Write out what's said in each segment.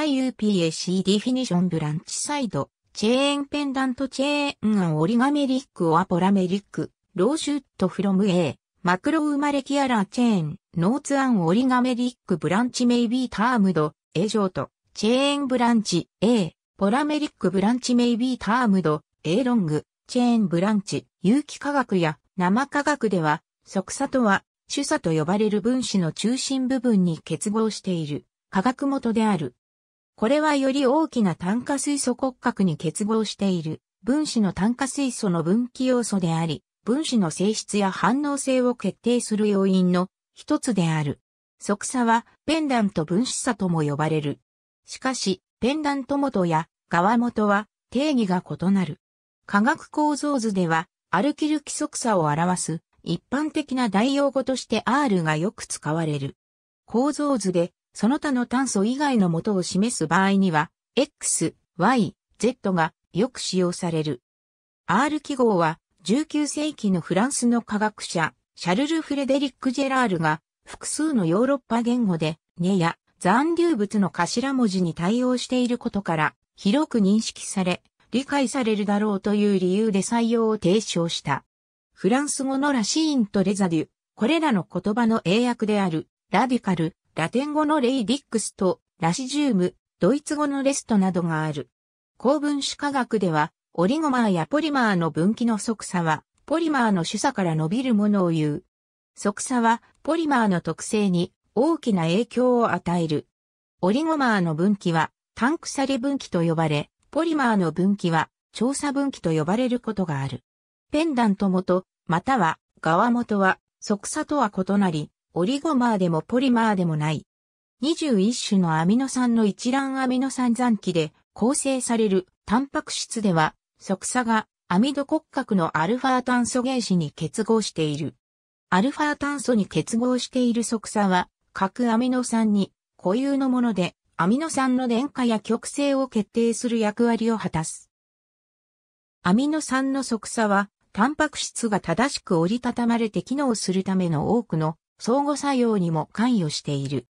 IUPAC ディフィニションブランチサイド、チェーンペンダントチェーンアンオリガメリックオアポラメリック、ローシュットフロム A、マクロ生まれキアラーチェーン、ノーツアンオリガメリックブランチメイビータームド、A 上と、チェーンブランチ A、ポラメリックブランチメイビータームド、A ロング、チェーンブランチ、有機化学や生化学では、即差とは、主差と呼ばれる分子の中心部分に結合している、化学元である。これはより大きな炭化水素骨格に結合している分子の炭化水素の分岐要素であり、分子の性質や反応性を決定する要因の一つである。即差はペンダント分子差とも呼ばれる。しかし、ペンダント元や側元は定義が異なる。化学構造図ではアルキル規則差を表す一般的な代用語として R がよく使われる。構造図でその他の炭素以外の元を示す場合には、X、Y、Z がよく使用される。R 記号は19世紀のフランスの科学者、シャルル・フレデリック・ジェラールが複数のヨーロッパ言語で、ネや残留物の頭文字に対応していることから、広く認識され、理解されるだろうという理由で採用を提唱した。フランス語のラシーンとレザデュ、これらの言葉の英訳である、ラディカル、ラテン語のレイディックスとラシジウム、ドイツ語のレストなどがある。高分子化学では、オリゴマーやポリマーの分岐の即差は、ポリマーの主差から伸びるものを言う。即差は、ポリマーの特性に大きな影響を与える。オリゴマーの分岐は、タンクサ鎖分岐と呼ばれ、ポリマーの分岐は、調査分岐と呼ばれることがある。ペンダント元、または、側元は、即差とは異なり、オリゴマーでもポリマーでもない。21種のアミノ酸の一覧アミノ酸残基で構成されるタンパク質では、即差がアミド骨格のアルファ炭素原子に結合している。アルファ炭素に結合している即差は、各アミノ酸に固有のもので、アミノ酸の電化や極性を決定する役割を果たす。アミノ酸の即差は、タンパク質が正しく折りたたまれて機能するための多くの相互作用にも関与している。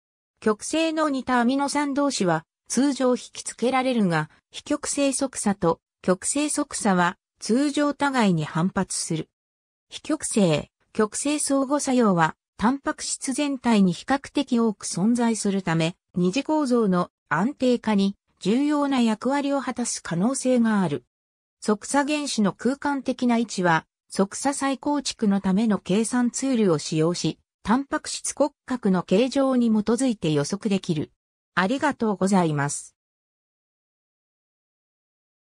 極性の似たアミノ酸同士は通常引き付けられるが、非極性即差と極性即差は通常互いに反発する。非極性、極性相互作用はタンパク質全体に比較的多く存在するため、二次構造の安定化に重要な役割を果たす可能性がある。即差原子の空間的な位置は、即差再構築のための計算ツールを使用し、タンパク質骨格の形状に基づいて予測できる。ありがとうございます。